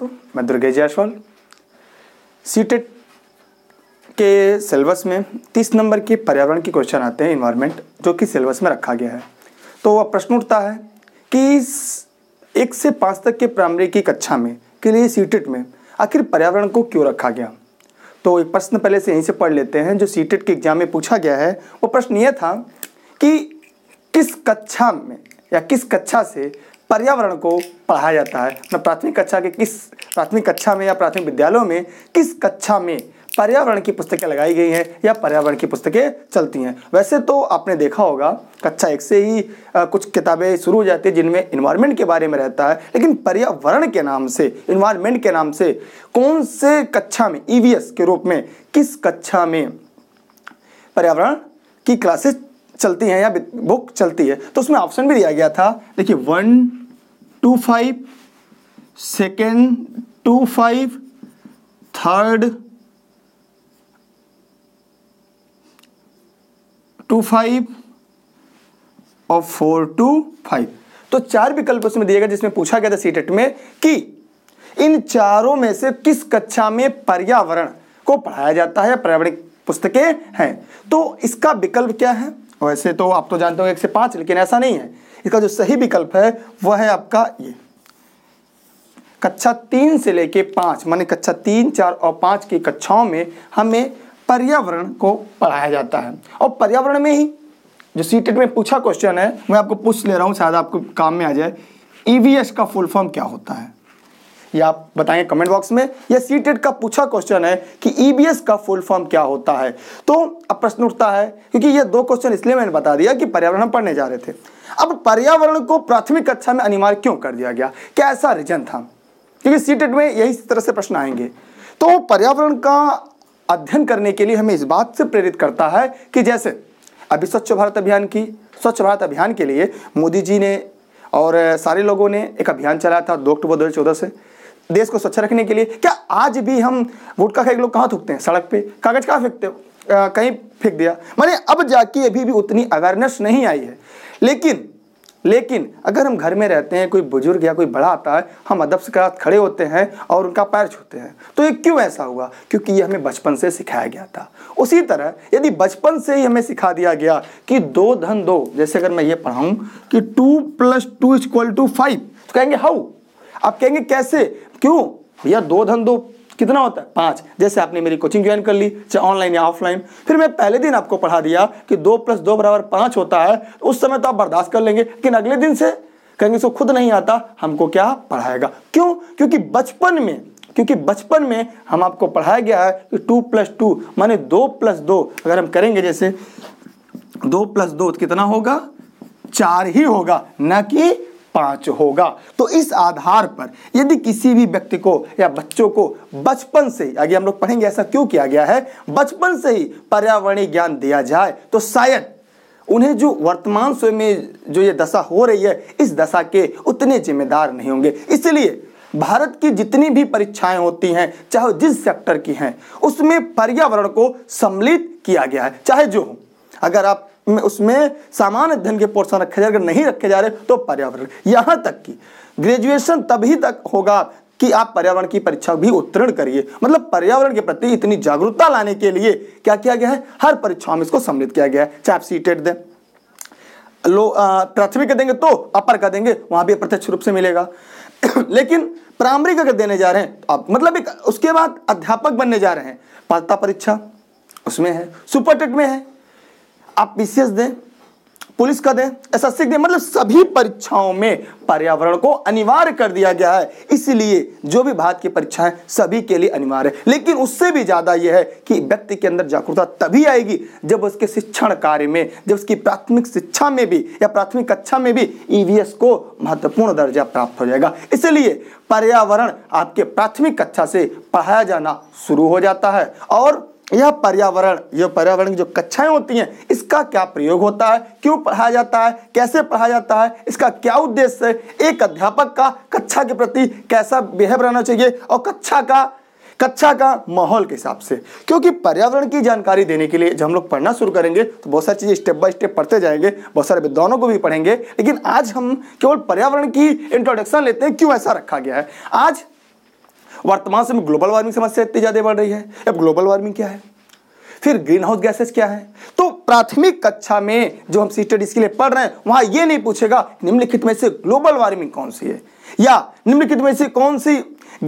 तो मैं दुर्गे जायसवाल सीटेट के सिलेबस में तीस नंबर के पर्यावरण के क्वेश्चन आते हैं इन्वायरमेंट जो कि सिलेबस में रखा गया है तो अब प्रश्न उठता है कि एक से पाँच तक के प्राइमरी की कक्षा में के लिए सीटेट में आखिर पर्यावरण को क्यों रखा गया तो एक प्रश्न पहले से यहीं से पढ़ लेते हैं जो सीटेट के एग्जाम में पूछा गया है वो प्रश्न ये था कि किस कक्षा में या किस कक्षा से पर्यावरण को पढ़ाया जाता है मतलब प्राथमिक कक्षा के किस प्राथमिक कक्षा में या प्राथमिक विद्यालयों में किस कक्षा में पर्यावरण की पुस्तकें लगाई गई हैं या पर्यावरण की पुस्तकें चलती हैं वैसे तो आपने देखा होगा कक्षा एक से ही आ, कुछ किताबें शुरू हो जाती हैं जिनमें इन्वायरमेंट के बारे में रहता है लेकिन पर्यावरण के नाम से इन्वायरमेंट के नाम से कौन से कक्षा में ई e के रूप में किस कक्षा में पर्यावरण की क्लासेस चलती हैं या बुक चलती है तो उसमें ऑप्शन भी दिया गया था देखिए one two five second two five third two five और फोर टू फाइव तो चार विकल्प उसमें दिएगा जिसमें पूछा गया था सीटेट e में कि इन चारों में से किस कक्षा में पर्यावरण को पढ़ाया जाता है पर्यावरण पुस्तकें हैं तो इसका विकल्प क्या है वैसे तो आप तो जानते हो एक से पांच लेकिन ऐसा नहीं है इसका जो सही विकल्प है वह है आपका ये कक्षा तीन से लेके पांच माने कक्षा तीन चार और पांच की कक्षाओं में हमें पर्यावरण को पढ़ाया जाता है और पर्यावरण में ही जो सी e में पूछा क्वेश्चन है मैं आपको पूछ ले रहा हूं शायद आपको काम में आ जाए ईवीएस e का फुल फॉर्म क्या होता है या आप बताएं कमेंट बॉक्स में या सी e का पूछा क्वेश्चन है कि ईवीएस का फुल फॉर्म क्या होता है तो अब प्रश्न उठता है क्योंकि यह दो क्वेश्चन इसलिए मैंने बता दिया कि पर्यावरण हम पढ़ने जा रहे थे अब पर्यावरण को प्राथमिक कक्षा में अनिवार्य क्यों कर दिया गया क्या ऐसा रीजन था क्योंकि सीटेट e में यही तरह से प्रश्न आएंगे तो पर्यावरण का अध्ययन करने के लिए हमें इस बात से प्रेरित करता है कि जैसे अभी स्वच्छ भारत अभियान की स्वच्छ भारत अभियान के लिए मोदी जी ने और सारे लोगों ने एक अभियान चलाया था दो अक्टूबर दो से देश को स्वच्छ रखने के लिए क्या आज भी हम गुटखा खाए लोग कहाँ थूकते हैं सड़क पे कागज कहाँ फेंकते हो कहीं फेंक दिया माने अब जाके अभी भी उतनी अवेयरनेस नहीं आई है लेकिन लेकिन अगर हम घर में रहते हैं कोई बुजुर्ग या कोई बड़ा आता है हम अदब से साथ खड़े होते हैं और उनका पैर छूते हैं तो ये क्यों ऐसा हुआ क्योंकि ये हमें बचपन से सिखाया गया था उसी तरह यदि बचपन से ही हमें सिखा दिया गया कि दो धन दो जैसे अगर मैं ये पढ़ाऊँ कि two plus two is equal to five तो कहेंगे हाउ आप कहेंगे कैसे क्यों भैया दो धन दो कितना होता है पांच जैसे आपने मेरी कोचिंग ज्वाइन कर ली चाहे ऑनलाइन या ऑफलाइन फिर मैं पहले दिन आपको पढ़ा दिया कि दो प्लस दो बराबर पांच होता है तो उस समय तो आप बर्दाश्त कर लेंगे लेकिन अगले दिन से कहेंगे सो खुद नहीं आता हमको क्या पढ़ाएगा क्यों क्योंकि बचपन में क्योंकि बचपन में हम आपको पढ़ाया गया है कि टू प्लस टू माने दो प्लस दो अगर हम करेंगे जैसे दो प्लस दो कितना होगा चार ही होगा ना कि पाँच होगा तो इस आधार पर यदि किसी भी व्यक्ति को या बच्चों को बचपन से आगे हम लोग पढ़ेंगे ऐसा क्यों किया गया है बचपन से ही पर्यावरणीय ज्ञान दिया जाए तो शायद उन्हें जो वर्तमान समय में जो ये दशा हो रही है इस दशा के उतने जिम्मेदार नहीं होंगे इसलिए भारत की जितनी भी परीक्षाएं होती हैं चाहे जिस सेक्टर की हैं उसमें पर्यावरण को सम्मिलित किया गया है चाहे जो हो अगर आप उसमें सामान्य अध्ययन के पोर्सन रखे जा रहे अगर नहीं रखे जा रहे तो पर्यावरण यहाँ तक कि ग्रेजुएशन तभी तक होगा कि आप पर्यावरण की परीक्षा भी उत्तीर्ण करिए मतलब पर्यावरण के प्रति इतनी जागरूकता लाने के लिए क्या किया गया है हर परीक्षाओं में इसको सम्मिलित किया गया है चाहे आप सीटेट e दें लो प्राथमिक का देंगे तो अपर का देंगे वहां भी प्रत्यक्ष रूप से मिलेगा लेकिन प्राइमरी का देने जा रहे हैं तो आप मतलब एक उसके बाद अध्यापक बनने जा रहे हैं पात्रता परीक्षा उसमें है सुपर टेट में है आप पीसीएस दें पुलिस का दें एस एस दें मतलब सभी परीक्षाओं में पर्यावरण को अनिवार्य कर दिया गया है इसलिए जो भी भारत की परीक्षाएं सभी के लिए अनिवार्य है लेकिन उससे भी ज़्यादा यह है कि व्यक्ति के अंदर जागरूकता तभी आएगी जब उसके शिक्षण कार्य में जब उसकी प्राथमिक शिक्षा में भी या प्राथमिक कक्षा में भी ई e को महत्वपूर्ण दर्जा प्राप्त हो जाएगा इसलिए पर्यावरण आपके प्राथमिक कक्षा से पढ़ाया जाना शुरू हो जाता है और यह पर्यावरण यह पर्यावरण की जो कक्षाएं होती हैं इसका क्या प्रयोग होता है क्यों पढ़ाया जाता है कैसे पढ़ाया जाता है इसका क्या उद्देश्य है एक अध्यापक का कक्षा के प्रति कैसा बिहेव रहना चाहिए और कक्षा का कक्षा का माहौल के हिसाब से क्योंकि पर्यावरण की जानकारी देने के लिए जब हम लोग पढ़ना शुरू करेंगे तो बहुत सारी चीज़ें स्टेप बाय स्टेप पढ़ते जाएंगे बहुत सारे विद्वानों को भी पढ़ेंगे लेकिन आज हम केवल पर्यावरण की इंट्रोडक्शन लेते हैं क्यों ऐसा रखा गया है आज वर्तमान समय ग्लोबल वार्मिंग समस्या इतनी ज़्यादा बढ़ रही है अब ग्लोबल वार्मिंग क्या है फिर ग्रीन हाउस गैसेस क्या है तो प्राथमिक कक्षा में जो हम सी स्टडीज के लिए पढ़ रहे हैं वहां ये नहीं पूछेगा निम्नलिखित में से ग्लोबल वार्मिंग कौन सी है या निम्नलिखित में से कौन सी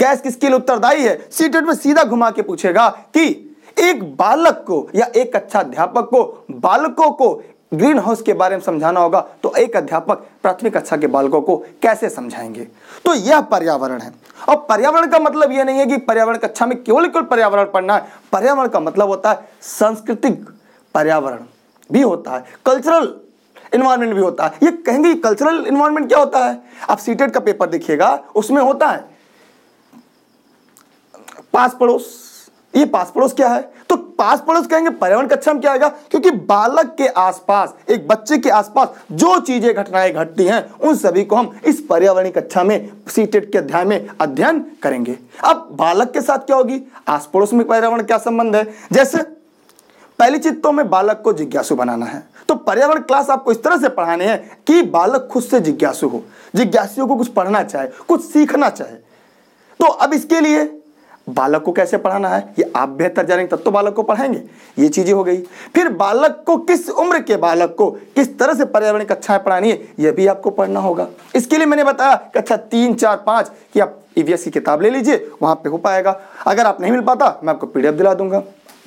गैस किसके लिए उत्तरदायी है सी में सीधा घुमा के पूछेगा कि एक बालक को या एक अच्छा अध्यापक को बालकों को ग्रीन हाउस के बारे में समझाना होगा तो एक अध्यापक प्राथमिक कक्षा के बालकों को कैसे समझाएंगे तो यह पर्यावरण है और पर्यावरण का मतलब यह नहीं है कि पर्यावरण कक्षा में केवल केवल पर्यावरण पढ़ना है पर्यावरण का मतलब होता है सांस्कृतिक पर्यावरण भी होता है कल्चरल इन्वायरमेंट भी होता है ये कहेंगे कल्चरल इन्वायरमेंट क्या होता है आप सीटेट e का पेपर देखिएगा उसमें होता है पास पड़ोस ये पास पड़ोस क्या है तो पास पड़ोस कहेंगे पर्यावरण कक्षा में क्या आएगा क्योंकि बालक के आसपास एक बच्चे के आसपास जो चीजें घटनाएं घटती हैं उन सभी को हम इस पर्यावरणीय कक्षा में सीटेट के अध्याय में अध्ययन करेंगे अब बालक के साथ क्या होगी आस पड़ोस में पर्यावरण क्या संबंध है जैसे पहली चीज तो हमें बालक को जिज्ञासु बनाना है तो पर्यावरण क्लास आपको इस तरह से पढ़ाने हैं कि बालक खुद से जिज्ञासु हो जिज्ञासियों को कुछ पढ़ना चाहे कुछ सीखना चाहे तो अब इसके लिए बालक को कैसे पढ़ाना है ये आप बेहतर जानेंगे तब तो बालक को पढ़ाएंगे ये चीज़ें हो गई फिर बालक को किस उम्र के बालक को किस तरह से पर्यावरण कक्षाएं पढ़ानी है ये भी आपको पढ़ना होगा इसके लिए मैंने बताया कक्षा अच्छा, तीन चार पांच कि आप ई e की किताब ले लीजिए वहां पर हो पाएगा अगर आप नहीं मिल पाता मैं आपको पी दिला दूंगा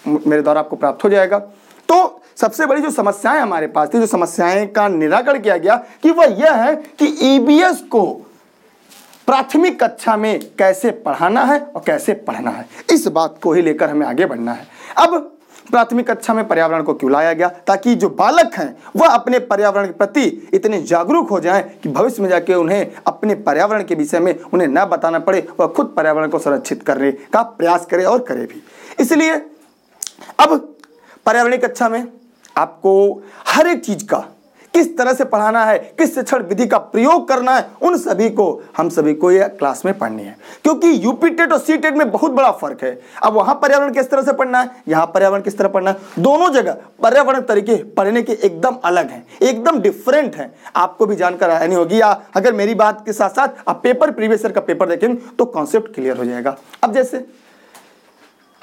मेरे द्वारा आपको प्राप्त हो जाएगा तो सबसे बड़ी जो समस्याएं हमारे पास थी जो समस्याएं का निराकरण किया गया कि वह यह है कि ईबीएस e को प्राथमिक कक्षा में कैसे पढ़ाना है और कैसे पढ़ना है इस बात को ही लेकर हमें आगे बढ़ना है अब प्राथमिक कक्षा में पर्यावरण को क्यों लाया गया ताकि जो बालक हैं वह अपने पर्यावरण के प्रति इतने जागरूक हो जाएं कि भविष्य में जाके उन्हें अपने पर्यावरण के विषय में उन्हें न बताना पड़े वह खुद पर्यावरण को संरक्षित करने का प्रयास करे और करे भी इसलिए अब पर्यावरणिक कक्षा में आपको हर एक चीज़ का किस तरह से पढ़ाना है किस शिक्षण विधि का प्रयोग करना है उन सभी को हम सभी को यह क्लास में पढ़नी है क्योंकि यूपी टेट और सी टेट में बहुत बड़ा फर्क है अब वहां पर्यावरण किस तरह से पढ़ना है यहां पर्यावरण किस तरह पढ़ना है दोनों जगह पर्यावरण तरीके पढ़ने के एकदम अलग हैं एकदम डिफरेंट हैं आपको भी जानकर आनी होगी या अगर मेरी बात के साथ साथ आप पेपर प्रीवियस का पेपर देखेंगे तो कॉन्सेप्ट क्लियर हो जाएगा अब जैसे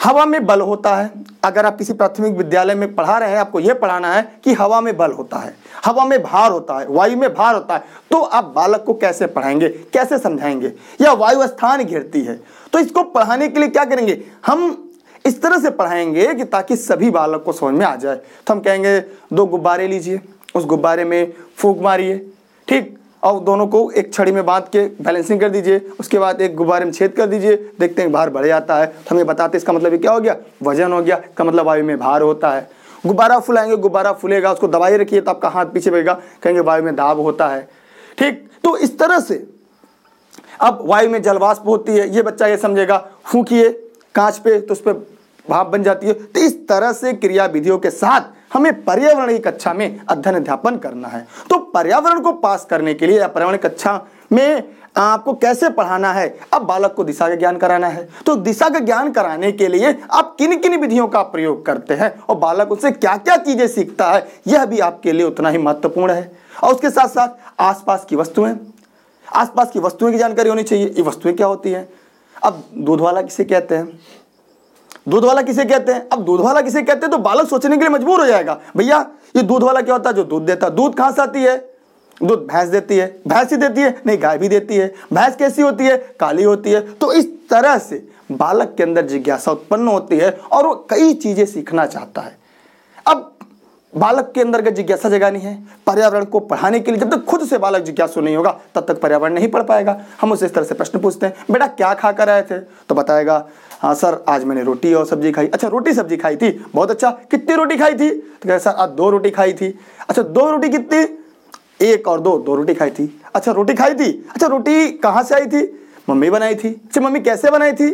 हवा में बल होता है अगर आप किसी प्राथमिक विद्यालय में पढ़ा रहे हैं आपको यह पढ़ाना है कि हवा में बल होता है हवा में भार होता है वायु में भार होता है तो आप बालक को कैसे पढ़ाएंगे कैसे समझाएंगे या वायु स्थान घिरती है तो इसको पढ़ाने के लिए क्या करेंगे हम इस तरह से पढ़ाएंगे कि ताकि सभी बालक को समझ में आ जाए तो हम कहेंगे दो गुब्बारे लीजिए उस गुब्बारे में फूक मारिए ठीक और दोनों को एक छड़ी में बांध के बैलेंसिंग कर दीजिए उसके बाद एक गुब्बारे में छेद कर दीजिए देखते हैं भार बढ़ जाता है तो हमें बताते इसका मतलब क्या हो गया वजन हो गया इसका मतलब वायु में भार होता है गुब्बारा फुलाएंगे गुब्बारा फूलेगा उसको दवाई रखिए तो आपका हाथ पीछे पड़ेगा कहेंगे वायु में दाब होता है ठीक तो इस तरह से अब वायु में जलवाष्प होती है ये बच्चा ये समझेगा फूकिए कांच पे तो उस पर भाप बन जाती है तो इस तरह से क्रिया विधियों के साथ हमें पर्यावरण की कक्षा में अध्ययन अध्यापन करना है तो पर्यावरण को पास करने के लिए या पर्यावरण कक्षा में आपको कैसे पढ़ाना है अब बालक को दिशा का ज्ञान कराना है तो दिशा का ज्ञान कराने के लिए आप किन किन विधियों का प्रयोग करते हैं और बालक उससे क्या क्या चीजें सीखता है यह भी आपके लिए उतना ही महत्वपूर्ण है और उसके साथ साथ आसपास की वस्तुएं आसपास की वस्तुएं की जानकारी होनी चाहिए ये वस्तुएं क्या होती है अब दूध वाला किसे कहते हैं दूध वाला किसे कहते हैं अब दूध वाला किसे कहते हैं तो बालक सोचने के लिए मजबूर हो जाएगा भैया ये दूध वाला क्या होता है जो दूध देता है दूध कहां से आती है दूध भैंस देती है भैंस ही देती है नहीं गाय भी देती है भैंस कैसी होती है काली होती है तो इस तरह से बालक के अंदर जिज्ञासा उत्पन्न होती है और वो कई चीज़ें सीखना चाहता है अब बालक के अंदर का जिज्ञासा जगानी है पर्यावरण को पढ़ाने के लिए जब तक खुद से बालक जिज्ञासु नहीं होगा तब तक पर्यावरण नहीं पढ़ पाएगा हम उसे इस तरह से प्रश्न पूछते हैं बेटा क्या खा कर आए थे तो बताएगा हाँ सर आज मैंने रोटी और सब्जी खाई अच्छा रोटी सब्जी खाई थी बहुत अच्छा कितनी रोटी खाई थी तो कह सर आज दो रोटी खाई थी अच्छा दो रोटी कितनी एक और दो दो रोटी खाई थी अच्छा रोटी खाई थी अच्छा रोटी कहाँ से आई थी मम्मी बनाई थी अच्छा मम्मी कैसे बनाई थी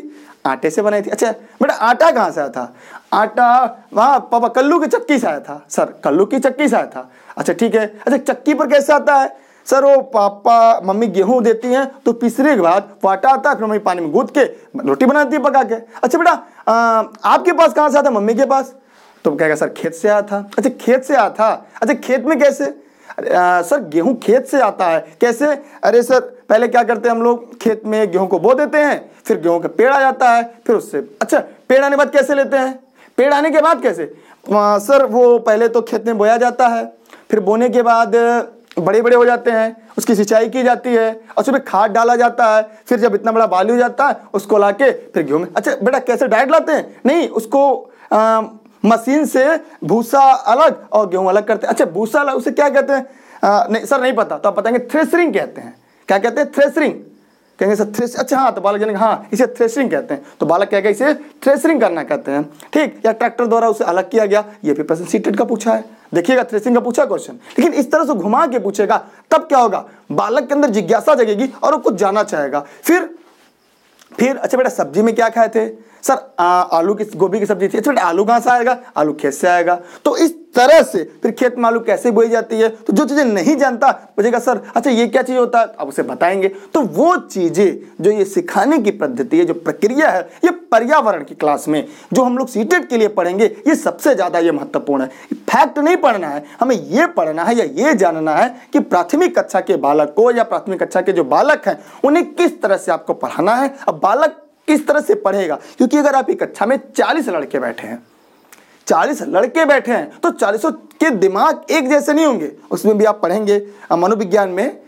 आटे से बनाई थी अच्छा बेटा आटा कहाँ से आया था आटा वहाँ पापा कल्लू की चक्की से आया था सर कल्लू की चक्की से आया था अच्छा ठीक है अच्छा चक्की पर कैसे आता है सर वो पापा मम्मी गेहूं देती हैं तो पिसरे के बाद वाटा आता है फिर मम्मी पानी में गूद के रोटी बनाती है पका के अच्छा बेटा आपके पास कहाँ से आता मम्मी के पास तो कहेगा सर खेत से आया था अच्छा खेत से आया था अच्छा खेत में कैसे आ, सर गेहूं खेत से आता है कैसे अरे सर पहले क्या करते हैं हम लोग खेत में गेहूं को बो देते हैं फिर गेहूं का पेड़ आ जाता है फिर उससे अच्छा पेड़ आने के बाद कैसे लेते हैं पेड़ आने के बाद कैसे आ, सर वो पहले तो खेत में बोया जाता है फिर बोने के बाद बड़े बड़े हो जाते हैं उसकी सिंचाई की जाती है और उसमें खाद डाला जाता है फिर जब इतना बड़ा बाली हो जाता है उसको ला के फिर गेहूँ में अच्छा बेटा कैसे डाइट लाते हैं नहीं उसको आ, मशीन से भूसा अलग और गेहूँ अलग करते हैं अच्छा भूसा अलग उसे क्या कहते हैं नहीं सर नहीं पता तो आप बताएंगे थ्रेसरिंग कहते हैं क्या कहते हैं थ्रेसरिंग कहेंगे सर थ्रेस अच्छा हाँ तो बालक जानेंगे हाँ इसे थ्रेसरिंग कहते हैं तो बालक क्या कहेगा इसे थ्रेसरिंग करना कहते हैं ठीक या ट्रैक्टर द्वारा उसे अलग किया गया ये भी प्रश्न सीटेड का पूछा है देखिएगा थ्रेसिंग का पूछा क्वेश्चन लेकिन इस तरह से घुमा के पूछेगा तब क्या होगा बालक के अंदर जिज्ञासा जगेगी और वो कुछ जाना चाहेगा फिर फिर अच्छा बेटा सब्जी में क्या खाए थे सर आ, आलू की गोभी की सब्जी थी अच्छा बेटा आलू कहाँ से आएगा आलू खेत से आएगा तो इस तरह से फिर खेत में आलू कैसे बोई जाती है तो जो चीज़ें नहीं जानता बोलेगा सर अच्छा ये क्या चीज़ होता है आप उसे बताएंगे तो वो चीज़ें जो ये सिखाने की पद्धति है जो प्रक्रिया है ये पर्यावरण की क्लास में जो हम लोग सीटेट के लिए पढ़ेंगे ये सबसे ज़्यादा ये महत्वपूर्ण है फैक्ट नहीं पढ़ना है हमें ये पढ़ना है या ये जानना है कि प्राथमिक कक्षा के बालक को या प्राथमिक कक्षा के जो बालक हैं उन्हें किस तरह से आपको पढ़ाना है अब बालक किस तरह से पढ़ेगा क्योंकि अगर आप एक कक्षा में चालीस लड़के बैठे हैं चालीस लड़के बैठे हैं तो चालीसों के दिमाग एक जैसे नहीं होंगे उसमें भी आप पढ़ेंगे मनोविज्ञान में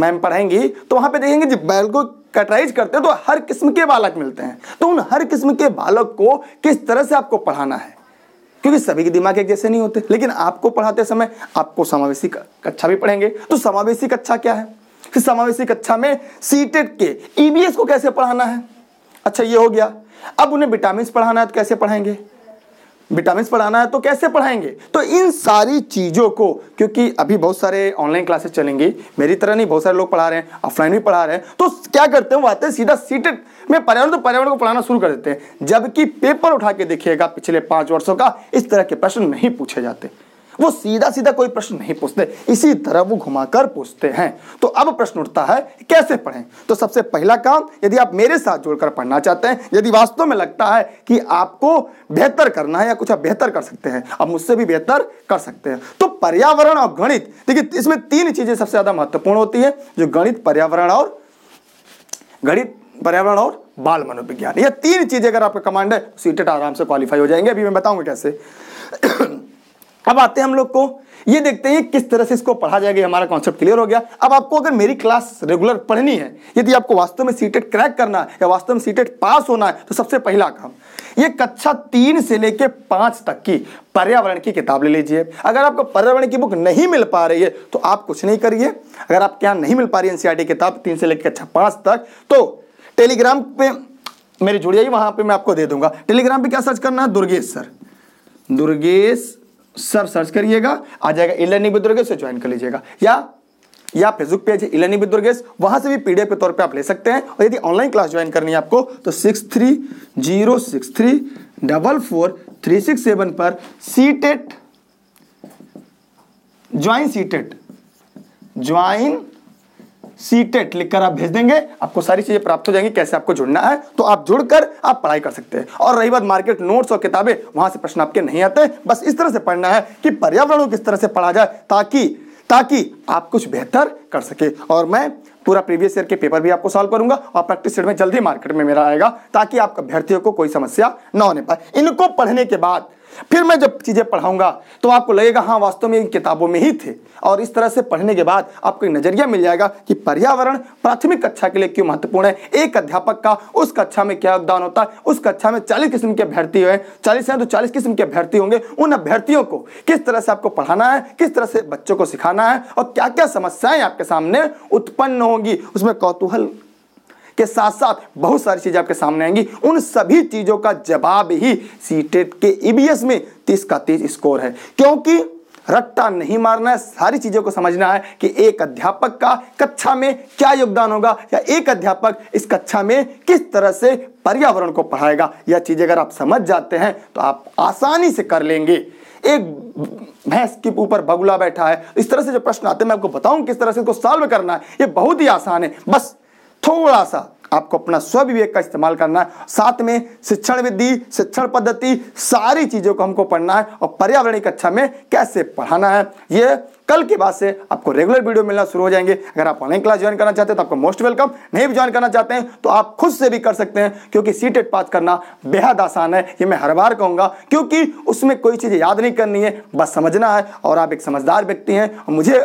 मैम पढ़ेंगी तो वहां पे देखेंगे जब बैल को कटराइज करते हैं तो हर किस्म के बालक मिलते हैं तो उन हर किस्म के बालक को किस तरह से आपको पढ़ाना है क्योंकि सभी के दिमाग एक जैसे नहीं होते लेकिन आपको पढ़ाते समय आपको समावेशी कक्षा भी पढ़ेंगे तो समावेशी कक्षा क्या है फिर समावेशी कक्षा में सीटेट e के ईबीएस e को कैसे पढ़ाना है अच्छा ये हो गया अब उन्हें विटामिन पढ़ाना है तो कैसे पढ़ाएंगे विटामिन पढ़ाना है तो कैसे पढ़ाएंगे तो इन सारी चीज़ों को क्योंकि अभी बहुत सारे ऑनलाइन क्लासेस चलेंगी मेरी तरह नहीं बहुत सारे लोग पढ़ा रहे हैं ऑफलाइन भी पढ़ा रहे हैं तो क्या करते हैं वो आते हैं सीधा सीटेड में पर्यावरण तो पर्यावरण को पढ़ाना शुरू कर देते हैं जबकि पेपर उठा के देखिएगा पिछले पांच वर्षों का इस तरह के प्रश्न नहीं पूछे जाते वो सीधा सीधा कोई प्रश्न नहीं पूछते इसी तरह वो घुमाकर पूछते हैं तो अब प्रश्न उठता है कैसे पढ़ें तो सबसे पहला काम यदि आप मेरे साथ जुड़कर पढ़ना चाहते हैं यदि वास्तव में लगता है कि आपको बेहतर करना है या कुछ आप बेहतर कर सकते हैं आप मुझसे भी बेहतर कर सकते हैं तो पर्यावरण और गणित देखिए इसमें तीन चीजें सबसे ज्यादा महत्वपूर्ण होती है जो गणित पर्यावरण और गणित पर्यावरण और बाल मनोविज्ञान ये तीन चीजें अगर आपका कमांड है सीटेट आराम से क्वालिफाई हो जाएंगे अभी मैं बताऊंगा कैसे अब आते हैं हम लोग को ये देखते हैं किस तरह से इसको पढ़ा जाएगा हमारा कॉन्सेप्ट क्लियर हो गया अब आपको अगर मेरी क्लास रेगुलर पढ़नी है यदि आपको वास्तव में सीटेट क्रैक करना है या वास्तव में सीटेट पास होना है तो सबसे पहला काम ये कक्षा तीन से लेकर पांच तक की पर्यावरण की किताब ले लीजिए अगर आपको पर्यावरण की बुक नहीं मिल पा रही है तो आप कुछ नहीं करिए अगर आपके यहाँ नहीं मिल पा रही एनसीआर e किताब तीन से लेकर कक्षा अच्छा पांच तक तो टेलीग्राम पे मेरे जुड़िए वहां पर मैं आपको दे दूंगा टेलीग्राम पर क्या सर्च करना है दुर्गेश सर दुर्गेश सब सर्च करिएगा आ जाएगा E learning with Durgesh join कर लीजिएगा या या फेसबुक पेज है इलेनी विद दुर्गेश से भी पीडीएफ के तौर पे आप ले सकते हैं और यदि ऑनलाइन क्लास ज्वाइन करनी है आपको तो six three zero six three double four three six seven पर CTET join CTET join CTET लिखकर आप भेज देंगे आपको सारी चीज़ें प्राप्त हो जाएंगी कैसे आपको जुड़ना है तो आप जुड़कर आप पढ़ाई कर सकते हैं और रही बात मार्केट नोट्स और किताबें वहाँ से प्रश्न आपके नहीं आते बस इस तरह से पढ़ना है कि पर्यावरण को किस तरह से पढ़ा जाए ताकि ताकि आप कुछ बेहतर कर सके और मैं पूरा प्रीवियस ईयर के पेपर भी आपको सॉल्व करूंगा और प्रैक्टिस सेट में जल्दी मार्केट में मेरा आएगा ताकि आप अभ्यर्थियों को कोई समस्या ना होने पाए इनको पढ़ने के बाद फिर मैं जब चीज़ें पढ़ाऊंगा तो आपको लगेगा हाँ वास्तव में इन किताबों में ही थे और इस तरह से पढ़ने के बाद आपको एक नज़रिया मिल जाएगा कि पर्यावरण प्राथमिक कक्षा के लिए क्यों महत्वपूर्ण है एक अध्यापक का उस कक्षा में क्या योगदान होता है उस कक्षा में चालीस किस्म के अभ्यर्थी हैं चालीस हैं तो चालीस किस्म के अभ्यर्थी होंगे उन अभ्यर्थियों को किस तरह से आपको पढ़ाना है किस तरह से बच्चों को सिखाना है और क्या क्या समस्याएं आपके सामने उत्पन्न होंगी उसमें कौतूहल के साथ साथ बहुत सारी चीज़ें आपके सामने आएंगी उन सभी चीज़ों का जवाब ही सीटेट के ईबीएस e में तीस का तीस स्कोर है क्योंकि रट्टा नहीं मारना है सारी चीज़ों को समझना है कि एक अध्यापक का कक्षा में क्या योगदान होगा या एक अध्यापक इस कक्षा में किस तरह से पर्यावरण को पढ़ाएगा यह चीज़ अगर आप समझ जाते हैं तो आप आसानी से कर लेंगे एक भैंस के ऊपर बगुला बैठा है इस तरह से जो प्रश्न आते हैं मैं आपको बताऊं किस तरह से इसको सॉल्व करना है ये बहुत ही आसान है बस थोड़ा सा आपको अपना स्वविवेक का इस्तेमाल करना है साथ में शिक्षण विधि शिक्षण पद्धति सारी चीज़ों को हमको पढ़ना है और की कक्षा में कैसे पढ़ाना है ये कल के बाद से आपको रेगुलर वीडियो मिलना शुरू हो जाएंगे अगर आप ऑनलाइन क्लास ज्वाइन करना चाहते हैं तो आपको मोस्ट वेलकम नहीं भी ज्वाइन करना चाहते हैं तो आप खुद से भी कर सकते हैं क्योंकि सी टेट e पास करना बेहद आसान है ये मैं हर बार कहूँगा क्योंकि उसमें कोई चीज़ याद नहीं करनी है बस समझना है और आप एक समझदार व्यक्ति हैं मुझे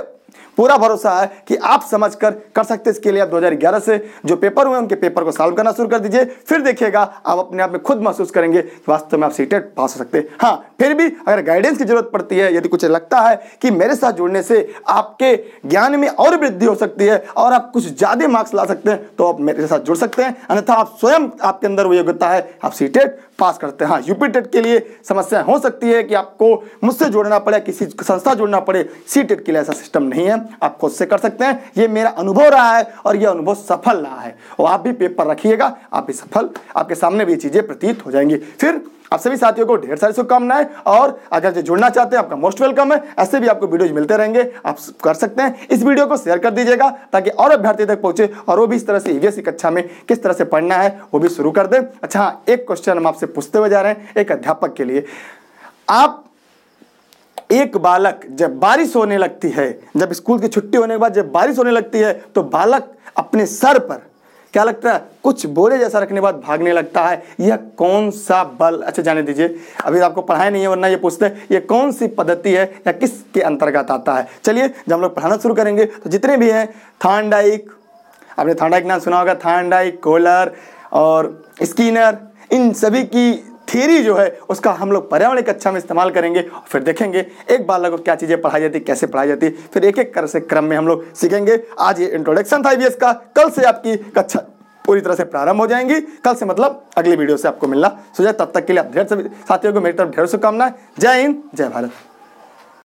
पूरा भरोसा है कि आप समझ कर, कर सकते इसके लिए आप 2011 से जो पेपर हुए उनके पेपर को सॉल्व करना शुरू कर दीजिए फिर देखिएगा आप अपने आप में खुद महसूस करेंगे वास्तव में आप सीटेड पास हो सकते हैं हाँ फिर भी अगर गाइडेंस की जरूरत पड़ती है यदि कुछ लगता है कि मेरे साथ जुड़ने से आपके ज्ञान में और वृद्धि हो सकती है और आप कुछ ज़्यादा मार्क्स ला सकते हैं तो आप मेरे साथ जुड़ सकते हैं अन्यथा आप स्वयं आपके अंदर वो योग्यता है आप सी पास e करते हैं हाँ यूपी टेट e के लिए समस्या हो सकती है कि आपको मुझसे जोड़ना पड़े किसी संस्था जोड़ना पड़े सी टेट e के लिए ऐसा सिस्टम नहीं है आप खुद से कर सकते हैं ये मेरा अनुभव रहा है और यह अनुभव सफल रहा है और आप भी पेपर रखिएगा आप भी सफल आपके सामने भी चीज़ें प्रतीत हो जाएंगी फिर आप सभी साथियों को ढेर सारी शुभकामनाएं और अगर जो जुड़ना चाहते हैं आपका मोस्ट वेलकम है ऐसे भी आपको वीडियोज मिलते रहेंगे आप कर सकते हैं इस वीडियो को शेयर कर दीजिएगा ताकि और अभ्यर्थी तक पहुंचे और वो भी इस तरह से ईवीएस कक्षा में किस तरह से पढ़ना है वो भी शुरू कर दें अच्छा हाँ एक क्वेश्चन हम आपसे पूछते हुए जा रहे हैं एक अध्यापक के लिए आप एक बालक जब बारिश होने लगती है जब स्कूल की छुट्टी होने के बाद जब बारिश होने लगती है तो बालक अपने सर पर क्या लगता है कुछ बोरे जैसा रखने के बाद भागने लगता है यह कौन सा बल अच्छा जाने दीजिए अभी तो आपको पढ़ाया नहीं है वरना ये पूछते हैं ये कौन सी पद्धति है या किसके अंतर्गत आता है चलिए जब हम लोग पढ़ाना शुरू करेंगे तो जितने भी हैं थानडाइक आपने थानडाइक नाम सुना होगा थानडाइक कोलर और स्किनर इन सभी की थियरी जो है उसका हम लोग पर्यावरण कक्षा में इस्तेमाल करेंगे और फिर देखेंगे एक बालक को क्या चीज़ें पढ़ाई जाती कैसे पढ़ाई जाती फिर एक एक कर से क्रम में हम लोग सीखेंगे आज ये इंट्रोडक्शन था आई का कल से आपकी कक्षा पूरी तरह से प्रारंभ हो जाएंगी कल से मतलब अगली वीडियो से आपको मिलना सोचा तब तक के लिए आप ढेर साथियों को मेरी तरफ ढेर शुभकामनाएं जय हिंद जय भारत